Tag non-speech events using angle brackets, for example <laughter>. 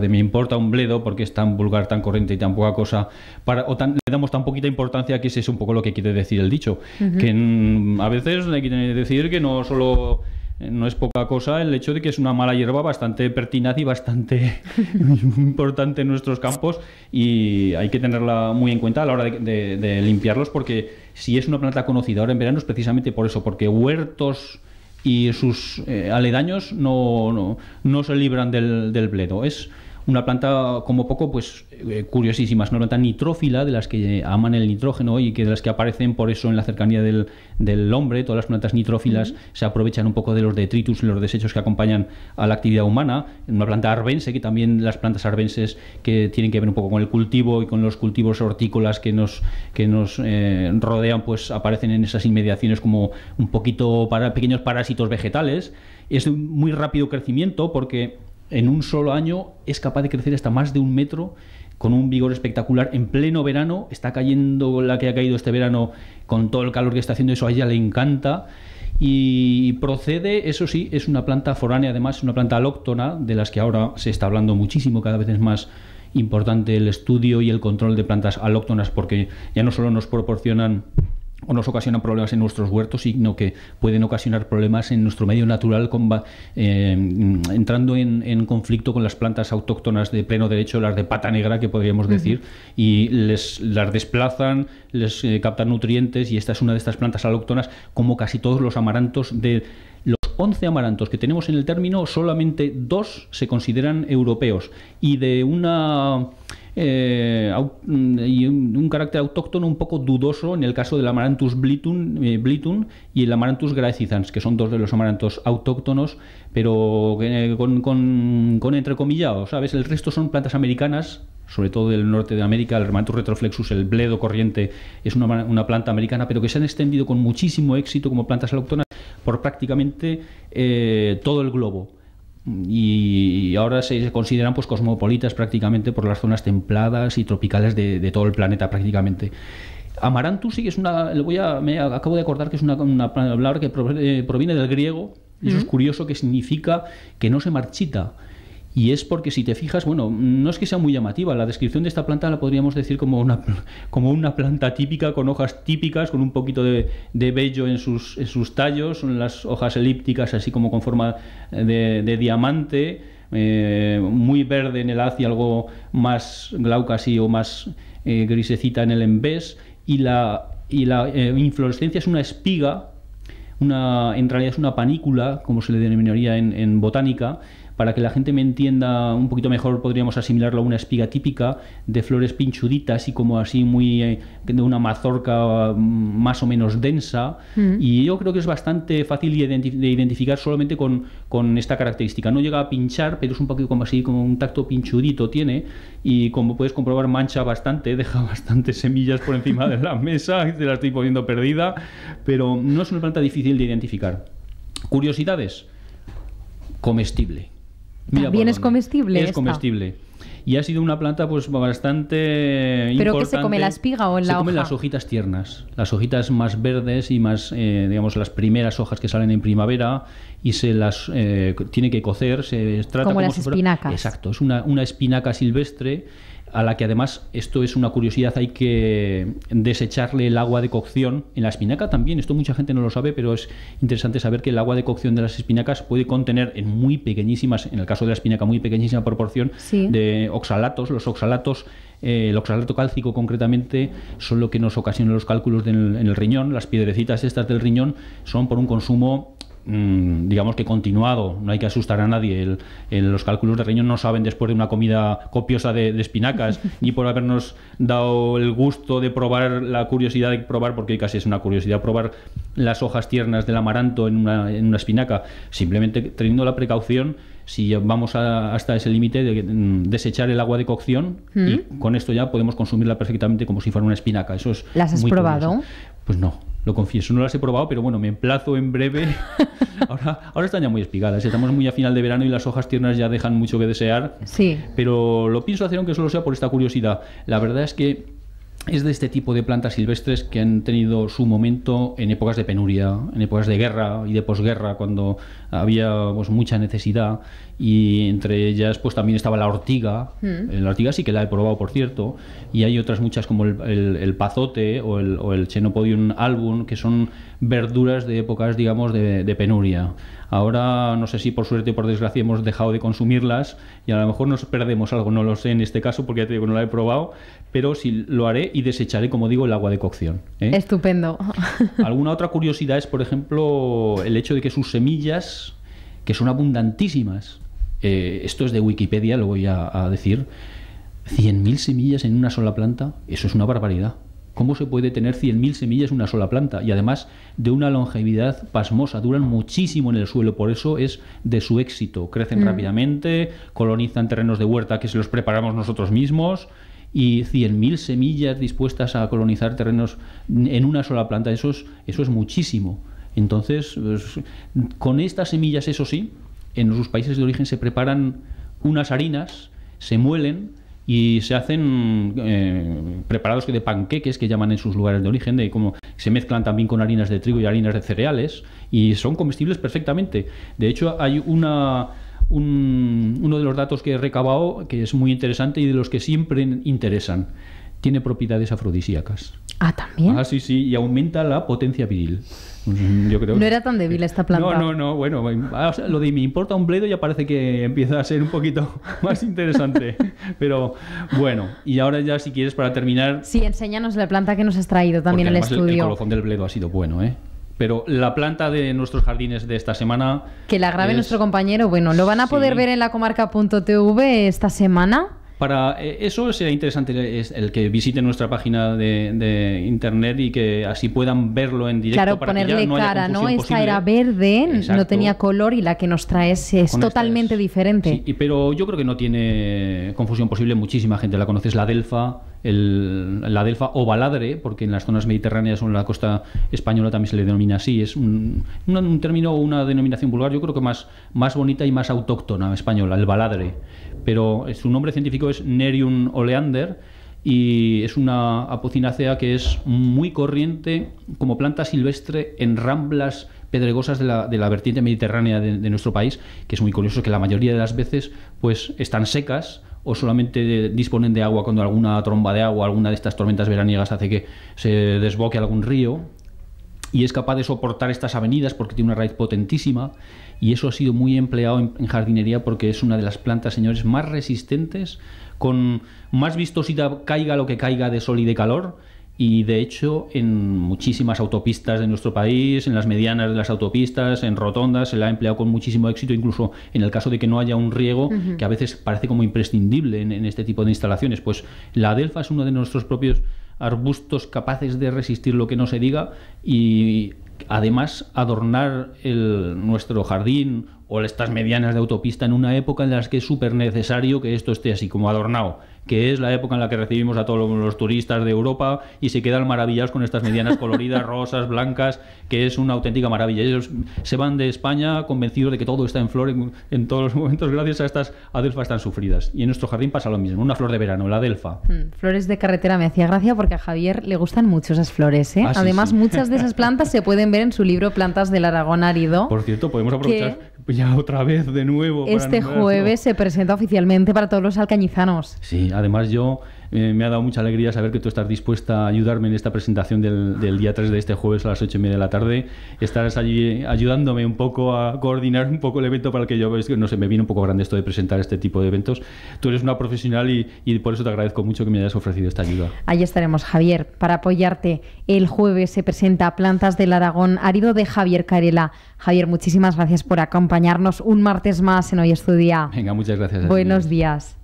de me importa un bledo porque es tan vulgar, tan corriente y tan poca cosa, para, o le damos tan poquita importancia que ese es un poco lo que quiere decir el dicho. Que mm, a veces le que decir que no solo eh, no es poca cosa el hecho de que es una mala hierba bastante pertinaz y bastante <laughs> importante en nuestros campos y hay que tenerla muy en cuenta a la hora de, limpiarlos porque si es una planta conocida ahora en verano es precisamente por eso, porque huertos y sus eh, aledaños no, no, se libran del, del bledo. Es, una planta como poco, pues curiosísimas eh, curiosísima, es una planta nitrófila de las que aman el nitrógeno y que de las que aparecen por eso en la cercanía del, hombre. Todas las plantas nitrófilas se aprovechan un poco de los detritus y los desechos que acompañan a la actividad humana. Una planta arbense, que también las plantas arbenses que tienen que ver un poco con el cultivo y con los cultivos hortícolas que nos, que nos eh, rodean, pues aparecen en esas inmediaciones como un poquito para pequeños parásitos vegetales. Es un muy rápido crecimiento porque en un solo año es capaz de crecer hasta más de un metro con un vigor espectacular en pleno verano. Está cayendo la que ha caído este verano con todo el calor que está haciendo, eso a ella le encanta. Y procede, eso sí, es una planta foránea, además, es una planta alóctona, de las que ahora se está hablando muchísimo, cada vez es más importante el estudio y el control de plantas alóctonas, porque ya no solo nos proporcionan o nos ocasionan problemas en nuestros huertos, sino que pueden ocasionar problemas en nuestro medio natural con, eh, entrando en, en, conflicto con las plantas autóctonas de pleno derecho, las de pata negra que podríamos decir, y les, las desplazan, les eh, captan nutrientes y esta es una de estas plantas autóctonas, como casi todos los amarantos de... Los 11 amarantos que tenemos en el término, solamente dos se consideran europeos y de una eh, mm, y un, carácter autóctono un poco dudoso en el caso del Amaranthus blitun, eh, y el Amaranthus graecithans, que son dos de los amarantos autóctonos, pero eh, con, con, con entrecomillado, ¿sabes? El resto son plantas americanas sobre todo del norte de América, el Amaranthus retroflexus, el bledo corriente, es una, planta americana, pero que se han extendido con muchísimo éxito como plantas autóctonas por prácticamente eh, todo el globo y ahora se consideran pues cosmopolitas prácticamente por las zonas templadas y tropicales de, todo el planeta prácticamente. Amaranthus sí que es una, le voy a, me acabo de acordar que es una, palabra que eh, proviene del griego, y eso es curioso que significa que no se marchita. Y es porque si te fijas, bueno, no es que sea muy llamativa, la descripción de esta planta la podríamos decir como una, <laughs> como una planta típica, con hojas típicas, con un poquito de, de vello en sus, en sus tallos, son las hojas elípticas así como con forma de, diamante, eh, muy verde en el haz y algo más glauca o más eh, grisecita en el embés, y la, y la eh, inflorescencia es una espiga, una, en realidad es una panícula, como se le denominaría en, en botánica, para que la gente me entienda un poquito mejor, podríamos asimilarlo a una espiga típica de flores pinchuditas y como así muy eh, de una mazorca mm, más o menos densa. Mm. Y yo creo que es bastante fácil de, identificar solamente con, con, esta característica. No llega a pinchar, pero es un poquito como así, como un tacto pinchudito tiene. Y como puedes comprobar, mancha bastante, <laughs> deja bastantes semillas por encima de la mesa, y te la estoy poniendo perdida. Pero no es una planta difícil de identificar. Curiosidades. Comestible bien es comestible. Es comestible. Y ha sido una planta pues bastante ¿Pero que se come la espiga o la hoja? Se come las hojitas tiernas, las hojitas más verdes y más, eh, digamos, las primeras hojas que salen en primavera y se las eh, tiene que cocer, se trata como, las espinacas. Exacto, es una, una espinaca silvestre a la que además, esto es una curiosidad, hay que desecharle el agua de cocción en la espinaca también. Esto mucha gente no lo sabe, pero es interesante saber que el agua de cocción de las espinacas puede contener en muy pequeñísimas, en el caso de la espinaca, muy pequeñísima proporción de oxalatos. Los oxalatos eh, el oxalato cálcico concretamente son lo que nos ocasiona los cálculos en el riñón. Las piedrecitas estas del riñón son por un consumo Mm, digamos que continuado, no hay que asustar a nadie. en los cálculos de riñón no saben después de una comida copiosa de, espinacas, <laughs> ni por habernos dado el gusto de probar, la curiosidad de probar, porque casi es una curiosidad probar las hojas tiernas del amaranto en una, espinaca, simplemente teniendo la precaución si vamos hasta ese límite de mm, desechar el agua de cocción y mm. con esto ya podemos consumirla perfectamente como si fuera una espinaca. ¿Las has probado? Pues no. Lo confieso, no las he probado, pero bueno, me emplazo en breve. <laughs> ahora, están ya muy espigadas. ¿eh? Estamos muy a final de verano y las hojas tiernas ya dejan mucho que desear. Sí. Pero lo pienso hacer aunque solo sea por esta curiosidad. La verdad es que es de este tipo de plantas silvestres que han tenido su momento en épocas de penuria, en épocas de guerra y de posguerra, cuando había pues, mucha necesidad y entre ellas pues también estaba la ortiga, mm. eh, la ortiga sí que la he probado por cierto, y hay otras muchas como el, pazote o el, o chenopodium album, que son verduras de épocas digamos de penuria. Ahora, no sé si por suerte o por desgracia hemos dejado de consumirlas y a lo mejor nos perdemos algo, no lo sé en este caso porque ya te digo, no la he probado, pero sí lo haré y desecharé, como digo, el agua de cocción. ¿eh? Estupendo. <laughs> Alguna otra curiosidad es, por ejemplo, el hecho de que sus semillas, que son abundantísimas, eh, esto es de Wikipedia, lo voy a decir, 100.000 semillas en una sola planta, eso es una barbaridad. ¿Cómo se puede tener 100.000 semillas en una sola planta? Y además de una longevidad pasmosa, duran muchísimo en el suelo, por eso es de su éxito. Crecen mm. rápidamente, colonizan terrenos de huerta que se los preparamos nosotros mismos y 100.000 semillas dispuestas a colonizar terrenos en una sola planta, eso es, eso es muchísimo. Entonces, pues, con estas semillas, eso sí, en sus países de origen se preparan unas harinas, se muelen, y se hacen eh, preparados de panqueques que llaman en sus lugares de origen, de cómo se mezclan también con harinas de trigo y harinas de cereales y son comestibles perfectamente. De hecho, hay una uno de los datos que he recabado que es muy interesante y de los que siempre interesan tiene propiedades afrodisíacas. Ah, también. Ah, sí, sí, y aumenta la potencia viril. Mm, yo creo no era tan débil esta planta. No, no, no, bueno, lo de me importa un bledo ya parece que empieza a ser un poquito <laughs> más interesante. Pero bueno, y ahora ya si quieres para terminar... Sí, enséñanos la planta que nos has traído también el estudio. El, el colofón del bledo ha sido bueno, ¿eh? Pero la planta de nuestros jardines de esta semana... Que la grabe nuestro compañero. Bueno, lo van a poder ver en la comarca.tv esta semana. Para eh, eso sería interesante el que visite nuestra página de, internet y que así puedan verlo en directo. Claro, ponerle cara, ¿no? Esta era verde, no tenía color y la que nos traes es totalmente diferente. Sí, pero yo creo que no tiene confusión posible. Muchísima gente la conoces, la Delfa la delfa o baladre, porque en las zonas mediterráneas o en la costa española también se le denomina así, es un, término o una denominación vulgar, yo creo que más, más bonita y más autóctona española, el baladre. Pero su nombre científico es Nerium oleander y es una apocinacea que es muy corriente como planta silvestre en ramblas pedregosas de la, vertiente mediterránea de, nuestro país, que es muy curioso que la mayoría de las veces pues están secas o solamente disponen de agua cuando alguna tromba de agua, alguna de estas tormentas veraniegas hace que se desboque algún río, y es capaz de soportar estas avenidas porque tiene una raíz potentísima y eso ha sido muy empleado en, jardinería porque es una de las plantas, señores, más resistentes, con más vistosidad caiga lo que caiga de sol y de calor y de hecho, en muchísimas autopistas de nuestro país, en las medianas de las autopistas, en rotondas, se la ha empleado con muchísimo éxito, incluso en el caso de que no haya un riego, que a veces parece como imprescindible en, este tipo de instalaciones. Pues la adelfa es uno de nuestros propios arbustos capaces de resistir lo que no se diga y además adornar nuestro jardín o estas medianas de autopista en una época en la que es súper necesario que esto esté así como adornado, que es la época en la que recibimos a todos los turistas de Europa y se quedan maravillados con estas medianas <laughs> coloridas, rosas, blancas, que es una auténtica maravilla. Ellos se van de España convencidos de que todo está en flor en, todos los momentos gracias a estas adelfas tan sufridas. Y en nuestro jardín pasa lo mismo, una flor de verano, la adelfa. Mm, flores de carretera me hacía gracia porque a Javier le gustan mucho esas flores. ¿eh? Ah, además, muchas de esas plantas se <laughs> pueden ver en su libro Plantas del Aragón Árido. Por cierto, podemos aprovechar ya otra vez de nuevo. este jueves se presenta oficialmente para todos los alcañizanos. Sí, además yo eh, me ha dado mucha alegría saber que tú estás dispuesta a ayudarme en esta presentación del, día 3 de este jueves a las 8 y media de la tarde. Estarás allí eh, ayudándome un poco a coordinar un poco el evento para el que yo, es que no sé, me viene un poco grande esto de presentar este tipo de eventos. Tú eres una profesional y, por eso te agradezco mucho que me hayas ofrecido esta ayuda. Allí estaremos, Javier, para apoyarte. El jueves se presenta Plantas del Aragón Árido de Javier Carela. Javier, muchísimas gracias por acompañarnos un martes más en Hoy Estudia. Venga, muchas gracias. Buenos días.